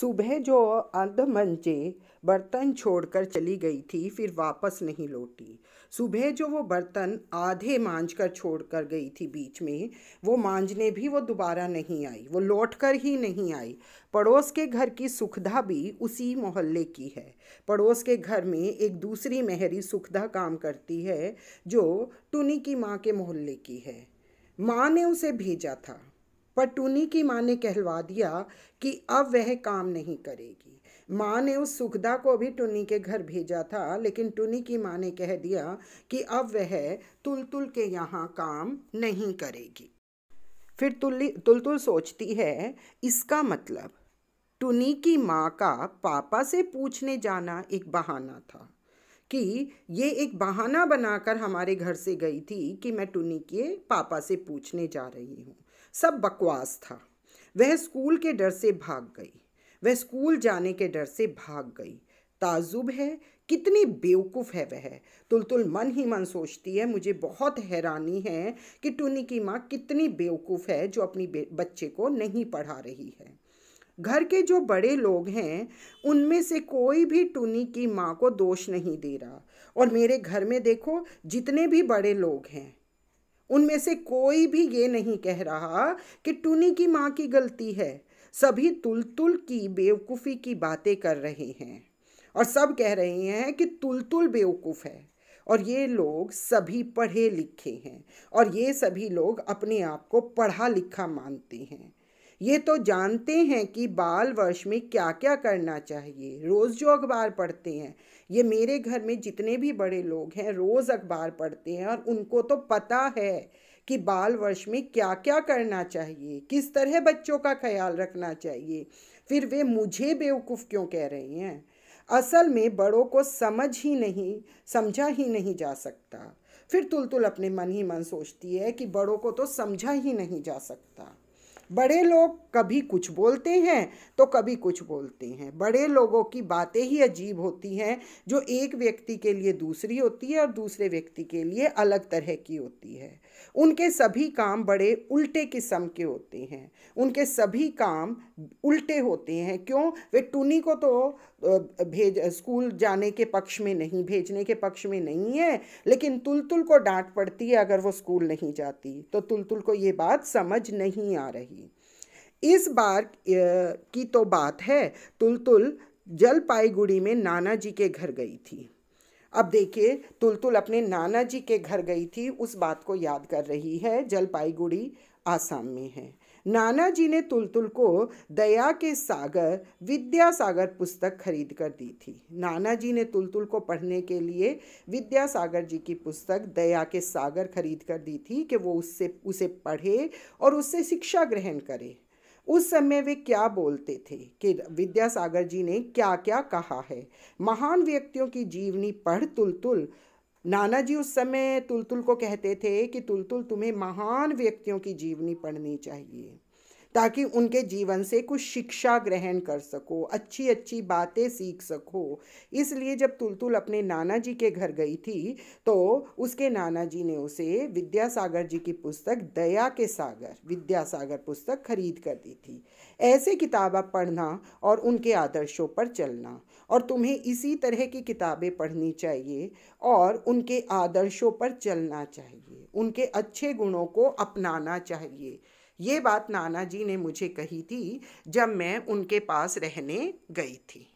सुबह जो अंधमंचे बर्तन छोड़कर चली गई थी फिर वापस नहीं लौटी सुबह जो वो बर्तन आधे मांझ कर छोड़ कर गई थी बीच में वो मांझने भी वो दोबारा नहीं आई वो लौट कर ही नहीं आई पड़ोस के घर की सुखदा भी उसी मोहल्ले की है पड़ोस के घर में एक दूसरी मेहरी सुखदा काम करती है जो टुनी की माँ के मोहल्ले की है माँ ने उसे भेजा था पर टूनी की माँ ने कहलवा दिया कि अब वह काम नहीं करेगी माँ ने उस सुखदा को भी टुनी के घर भेजा था लेकिन टुनी की माँ ने कह दिया कि अब वह तुलतुल के यहाँ काम नहीं करेगी फिर तुल्ली तुलतुल सोचती है इसका मतलब टुनी की माँ का पापा से पूछने जाना एक बहाना था कि ये एक बहाना बनाकर हमारे घर से गई थी कि मैं टुनी के पापा से पूछने जा रही हूँ सब बकवास था वह स्कूल के डर से भाग गई वह स्कूल जाने के डर से भाग गई ताजुब है कितनी बेवकूफ़ है वह तुलतुल मन ही मन सोचती है मुझे बहुत हैरानी है कि टूनी की माँ कितनी बेवकूफ़ है जो अपनी बच्चे को नहीं पढ़ा रही है घर के जो बड़े लोग हैं उनमें से कोई भी टूनी की माँ को दोष नहीं दे रहा और मेरे घर में देखो जितने भी बड़े लोग हैं उनमें से कोई भी ये नहीं कह रहा कि टूनी की माँ की गलती है सभी तुल तुल की बेवकूफ़ी की बातें कर रहे हैं और सब कह रहे हैं कि तुल तुल बेवकूफ़ है और ये लोग सभी पढ़े लिखे हैं और ये सभी लोग अपने आप को पढ़ा लिखा मानते हैं ये तो जानते हैं कि बाल वर्ष में क्या क्या करना चाहिए रोज़ जो अखबार पढ़ते हैं ये मेरे घर में जितने भी बड़े लोग हैं रोज़ अखबार पढ़ते हैं और उनको तो पता है कि बाल वर्ष में क्या क्या करना चाहिए किस तरह बच्चों का ख्याल रखना चाहिए फिर वे मुझे बेवकूफ़ क्यों कह रहे हैं असल में बड़ों को समझ ही नहीं समझा ही नहीं जा सकता फिर तुल तुल अपने मन ही मन सोचती है कि बड़ों को तो समझा ही नहीं जा सकता बड़े लोग कभी कुछ बोलते हैं तो कभी कुछ बोलते हैं बड़े लोगों की बातें ही अजीब होती हैं जो एक व्यक्ति के लिए दूसरी होती है और दूसरे व्यक्ति के लिए अलग तरह की होती है उनके सभी काम बड़े उल्टे किस्म के होते हैं उनके सभी काम उल्टे होते हैं क्यों वे टूनी को तो भेज स्कूल जाने के पक्ष में नहीं भेजने के पक्ष में नहीं है लेकिन तुलतुल को डांट पड़ती है अगर वो स्कूल नहीं जाती तो तुलतुल को ये बात समझ नहीं आ रही इस बार की तो बात है तुलतुल जलपाईगुड़ी में नाना जी के घर गई थी अब देखिए तुलतुल अपने नाना जी के घर गई थी उस बात को याद कर रही है जलपाईगुड़ी आसाम में है नाना जी ने तुलतुल को दया के सागर विद्यासागर पुस्तक खरीद कर दी थी नाना जी ने तुलतुल को पढ़ने के लिए विद्यासागर जी की पुस्तक दया के सागर खरीद कर दी थी कि वो उससे उसे पढ़े और उससे शिक्षा ग्रहण करे उस समय वे क्या बोलते थे कि विद्यासागर जी ने क्या क्या कहा है महान व्यक्तियों की जीवनी पढ़ तुल तुल नाना जी उस समय तुलतुल को कहते थे कि तुलतुल तुम्हें महान व्यक्तियों की जीवनी पढ़नी चाहिए ताकि उनके जीवन से कुछ शिक्षा ग्रहण कर सको अच्छी अच्छी बातें सीख सको इसलिए जब तुलतुल अपने नाना जी के घर गई थी तो उसके नाना जी ने उसे विद्यासागर जी की पुस्तक दया के सागर विद्यासागर पुस्तक खरीद कर दी थी ऐसे किताबें पढ़ना और उनके आदर्शों पर चलना और तुम्हें इसी तरह की किताबें पढ़नी चाहिए और उनके आदर्शों पर चलना चाहिए उनके अच्छे गुणों को अपनाना चाहिए ये बात नाना जी ने मुझे कही थी जब मैं उनके पास रहने गई थी